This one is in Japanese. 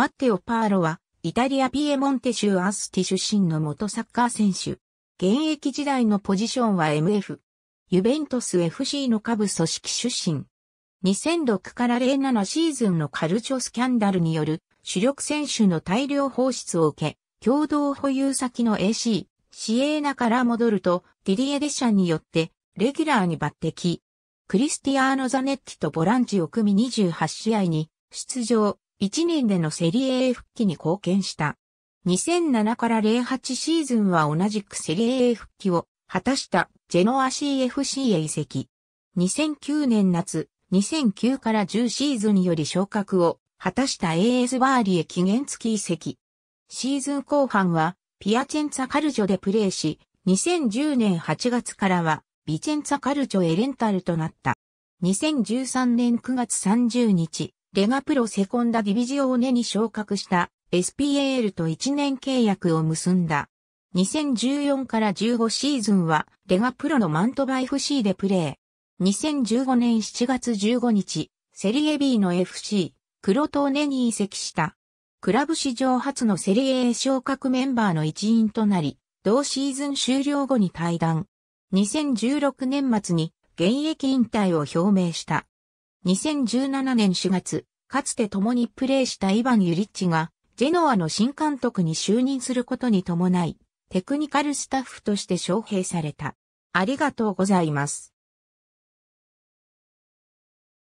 マッテオ・パーロは、イタリア・ピエモンテ州アスティ出身の元サッカー選手。現役時代のポジションは MF。ユベントス FC の下部組織出身。2006から07シーズンのカルチョスキャンダルによる主力選手の大量放出を受け、共同保有先の AC、シエーナから戻ると、ディリエ・デシャによって、レギュラーに抜擢。クリスティアーノ・ザネッティとボランチを組み28試合に出場、1年でのセリエ A 復帰に貢献した。2007から08シーズンは同じくセリエ A 復帰を果たしたジェノア CFC へ移籍。2009年夏、2009から10シーズンより昇格を果たした AS バーリへ期限付き移籍。シーズン後半はピアチェンツァカルジョでプレーし、2010年8月からはビチェンツァカルジョへレンタルとなった。2013年9月30日、レガプロセコンダディビジオーネに昇格した SPAL と1年契約を結んだ。2014から15シーズンはレガプロのマントバ FC でプレー。2015年7月15日、セリエ B の FC、黒トネに移籍した。クラブ史上初のセリエ昇格メンバーの一員となり、同シーズン終了後に退団。2016年末に現役引退を表明した。2017年4月、かつて共にプレーしたイヴァン・ユリッチが、ジェノアの新監督に就任することに伴い、テクニカルスタッフとして招聘された。ありがとうございます。